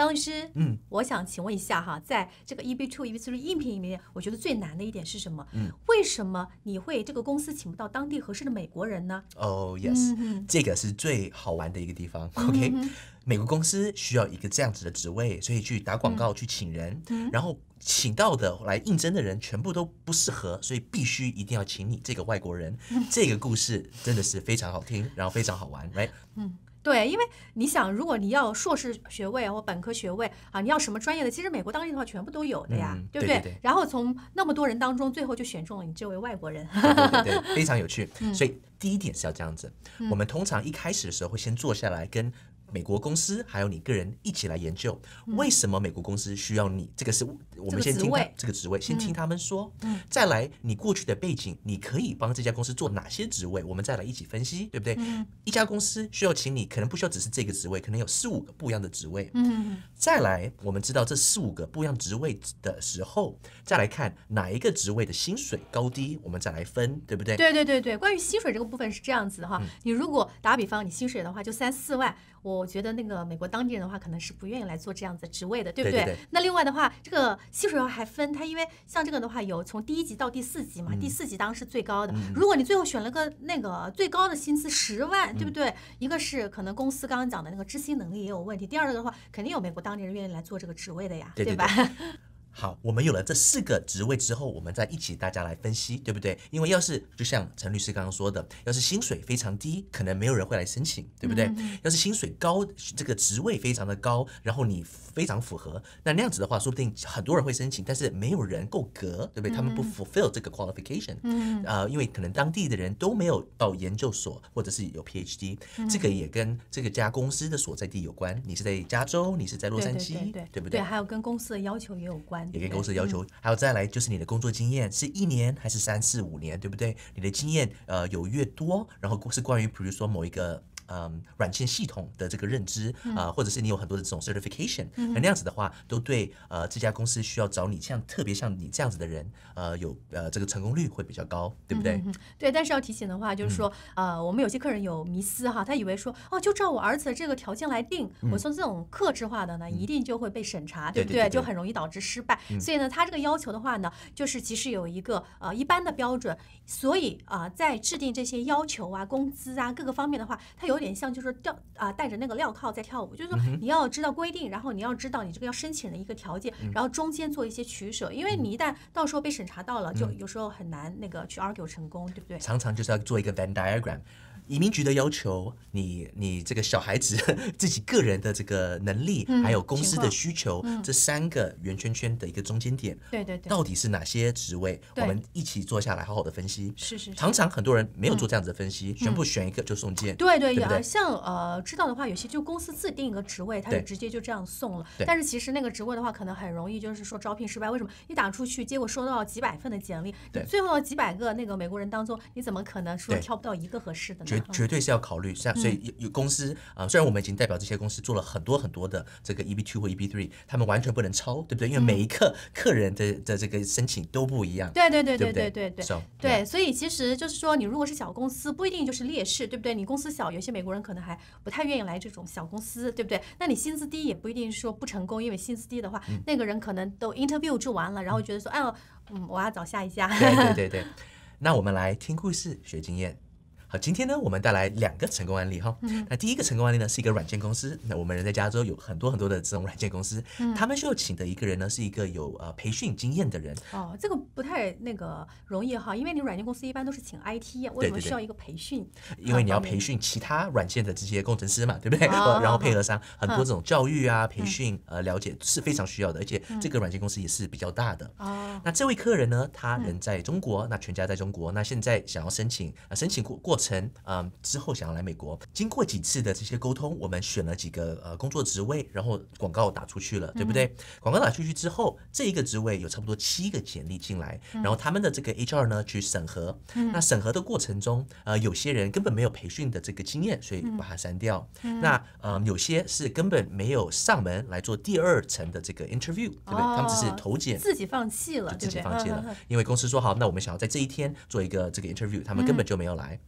张律师，嗯，我想请问一下哈，在这个 EB two EB three 应聘里面，我觉得最难的一点是什么？嗯，为什么你会这个公司请不到当地合适的美国人呢？哦，yes，这个是最好玩的一个地方。OK，美国公司需要一个这样子的职位，所以去打广告去请人，然后请到的来应征的人全部都不适合，所以必须一定要请你这个外国人。这个故事真的是非常好听，然后非常好玩，t 嗯。对，因为你想，如果你要硕士学位或本科学位啊，你要什么专业的？其实美国当地的话，全部都有的呀，对不对？然后从那么多人当中，最后就选中了你这位外国人，对对对，非常有趣。所以第一点是要这样子，我们通常一开始的时候会先坐下来跟。美国公司还有你个人一起来研究，为什么美国公司需要你？这个是我们先听这个职位，先听他们说，再来你过去的背景，你可以帮这家公司做哪些职位？我们再来一起分析，对不对？一家公司需要请你，可能不需要只是这个职位，可能有四五个不一样的职位。嗯，再来我们知道这四五个不一样职位的时候，再来看哪一个职位的薪水高低，我们再来分，对不对？对对对对，关于薪水这个部分是这样子哈，你如果打比方，你薪水的话就三四万，我。我觉得那个美国当地人的话，可能是不愿意来做这样子职位的，对不对？那另外的话，这个薪水还分，它因为像这个的话，有从第一级到第四级嘛，第四级当时最高的。如果你最后选了个那个最高的薪资十万，对不对？一个是可能公司刚刚讲的那个知行能力也有问题，第二个的话，肯定有美国当地人愿意来做这个职位的呀，对吧？好，我们有了这四个职位之后，我们再一起大家来分析，对不对？因为要是就像陈律师刚刚说的，要是薪水非常低，可能没有人会来申请，对不对？要是薪水高，这个职位非常的高，然后你非常符合，那那样子的话，说不定很多人会申请，但是没有人够格，对不对？他们不 fulfill 这个 qualification，呃，因为可能当地的人都没有到研究所或者是有 PhD，这个也跟这个家公司的所在地有关。你是在加州，你是在洛杉矶，对不对？对，还有跟公司的要求也有关。也跟公司要求，还有再来就是你的工作经验是一年还是三四五年，对不对？你的经验呃有越多，然后公司关于比如说某一个。嗯，软件系统的这个认知啊，或者是你有很多的这种 certification，那样子的话，都对呃这家公司需要找你像特别像你这样子的人，呃有呃这个成功率会比较高，对不对？对，但是要提醒的话，就是说呃我们有些客人有迷思哈，他以为说哦就照我儿子的这个条件来定，我说这种克制化的呢，一定就会被审查，对不对？就很容易导致失败。所以呢，他这个要求的话呢，就是其实有一个呃一般的标准，所以啊在制定这些要求啊、工资啊各个方面的话，他有。有点像，就是吊啊，带着那个镣铐在跳舞。就是说，你要知道规定，然后你要知道你这个要申请的一个条件，然后中间做一些取舍。因为你一旦到时候被审查到了，就有时候很难那个去 argue 成功，对不对？常常就是要做一个 Venn diagram。移民局的要求，你你这个小孩子 自己个人的这个能力，还有公司的需求，这三个圆圈圈的一个中间点，对对对，到底是哪些职位？我们一起坐下来好好的分析。是是，常常很多人没有做这样子的分析，全部选一个就送件。对对啊，像呃知道的话，有些就公司自定一个职位，他就直接就这样送了。但是其实那个职位的话，可能很容易就是说招聘失败。为什么一打出去，结果收到几百份的简历，最后几百个那个美国人当中，你怎么可能说挑不到一个合适的呢？绝对是要考虑，所以有有公司啊，虽然我们已经代表这些公司做了很多很多的这个 EB two 或 EB three，他们完全不能抄，对不对？因为每一个客人的的这个申请都不一样。对对对对对对对，对，所以其实就是说，你如果是小公司，不一定就是劣势，对不对？你公司小，有些美国人可能还不太愿意来这种小公司，对不对？那你薪资低也不一定说不成功，因为薪资低的话，那个人可能都 interview 就完了，然后觉得说，哎呦，嗯，我要找下一家。对 对对对，那我们来听故事，学经验。好，今天呢，我们带来两个成功案例哈。嗯。那第一个成功案例呢，是一个软件公司。那我们人在加州有很多很多的这种软件公司，他们要请的一个人呢，是一个有呃培训经验的人。哦，这个不太那个容易哈，因为你软件公司一般都是请 IT 为什么需要一个培训？因为你要培训其他软件的这些工程师嘛，对不对？然后配合上很多这种教育啊、培训呃，了解是非常需要的，而且这个软件公司也是比较大的。哦。那这位客人呢，他人在中国，那全家在中国，那现在想要申请啊，申请过过。层嗯之后想要来美国，经过几次的这些沟通，我们选了几个呃工作职位，然后广告打出去了，对不对？广告打出去之后，这一个职位有差不多七个简历进来，然后他们的这个 HR 呢去审核，那审核的过程中，呃有些人根本没有培训的这个经验，所以把它删掉。那呃有些是根本没有上门来做第二层的这个 interview，对不对？他们只是投简历自己放弃了，自己放弃了，因为公司说好，那我们想要在这一天做一个这个 interview，他们根本就没有来。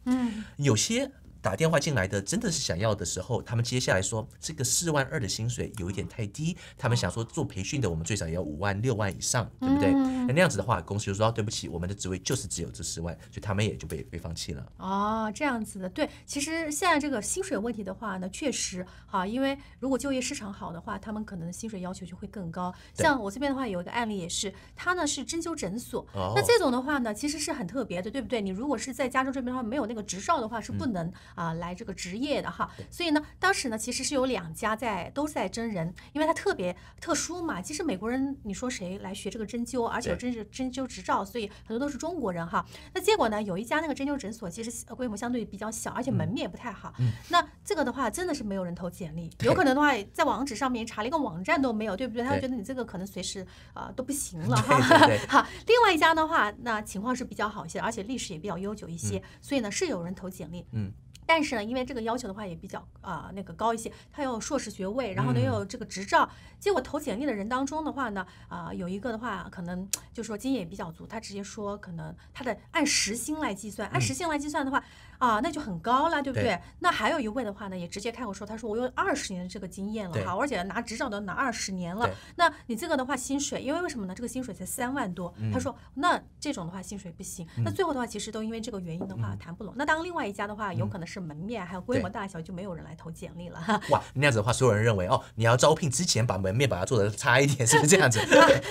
有些。打电话进来的真的是想要的时候，他们接下来说这个四万二的薪水有一点太低，他们想说做培训的我们最少也要五万六万以上，对不对？那那样子的话，公司就说对不起，我们的职位就是只有这四万，所以他们也就被被放弃了。哦，这样子的，对，其实现在这个薪水问题的话呢，确实，好，因为如果就业市场好的话，他们可能薪水要求就会更高。像我这边的话，有一个案例也是，他呢是针灸诊所，那这种的话呢，其实是很特别的，对不对？你如果是在加州这边的话，没有那个执照的话是不能。啊，来这个职业的哈，所以呢，当时呢，其实是有两家在都在真人，因为它特别特殊嘛。其实美国人，你说谁来学这个针灸，而且真是针灸执照，所以很多都是中国人哈。那结果呢，有一家那个针灸诊所，其实规模相对比较小，而且门面也不太好。嗯。那这个的话，真的是没有人投简历，有可能的话，在网址上面查了一个网站都没有，对不对？他觉得你这个可能随时啊都不行了哈。好，另外一家的话，那情况是比较好一些，而且历史也比较悠久一些，所以呢，是有人投简历。嗯。但是呢，因为这个要求的话也比较啊那个高一些，他有硕士学位，然后呢又有这个执照。结果投简历的人当中的话呢，啊有一个的话可能就说经验也比较足，他直接说可能他的按时薪来计算，按时薪来计算的话啊那就很高了，对不对？那还有一位的话呢也直接开口说，他说我有二十年的这个经验了，哈，而且拿执照都拿二十年了。那你这个的话薪水，因为为什么呢？这个薪水才三万多，他说那这种的话薪水不行。那最后的话其实都因为这个原因的话谈不拢。那当另外一家的话有可能是。是门面还有规模大小，就没有人来投简历了哈。哇，那样子的话，所有人认为哦，你要招聘之前把门面把它做得差一点，是不是这样子？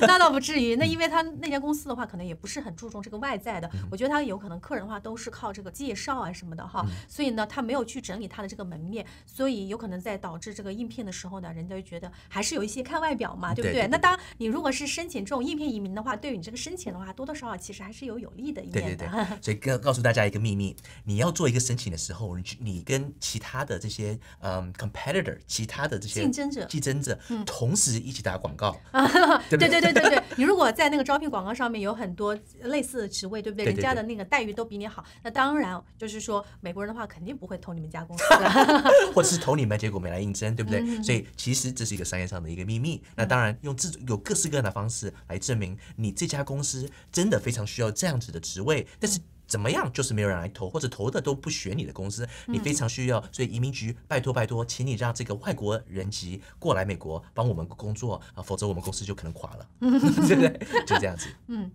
那那倒不至于。那因为他那家公司的话，可能也不是很注重这个外在的。我觉得他有可能客人的话都是靠这个介绍啊什么的哈。所以呢，他没有去整理他的这个门面，所以有可能在导致这个应聘的时候呢，人家就觉得还是有一些看外表嘛，对不对？那当你如果是申请这种应聘移民的话，对于你这个申请的话，多多少少其实还是有有利的一面的。对对对。所以告告诉大家一个秘密，你要做一个申请的时候。你跟其他的这些嗯 competitor，其他的这些竞争者，竞争者同时一起打广告，对对对对对 对你如果在那个招聘广告上面有很多类似的职位，对不对？人家的那个待遇都比你好，那当然就是说美国人的话肯定不会投你们家公司，或者是投你们，结果没来应征，对不对？所以其实这是一个商业上的一个秘密。那当然用自有各式各样的方式来证明你这家公司真的非常需要这样子的职位，但是。怎么样？就是没有人来投，或者投的都不选你的公司，你非常需要，所以移民局拜托拜托，请你让这个外国人籍过来美国帮我们工作啊，否则我们公司就可能垮了，对不对？就这样子，嗯。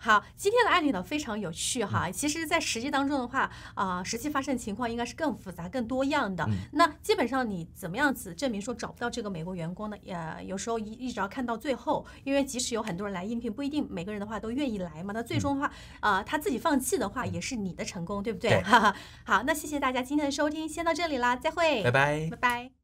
好，今天的案例呢非常有趣哈。其实，在实际当中的话，啊，实际发生情况应该是更复杂、更多样的。那基本上你怎么样子证明说找不到这个美国员工呢？呃，有时候一一直要看到最后，因为即使有很多人来应聘，不一定每个人的话都愿意来嘛。那最终的话，啊，他自己放弃的话，也是你的成功，对不对？好，那谢谢大家今天的收听，先到这里啦，再会，拜拜，拜拜。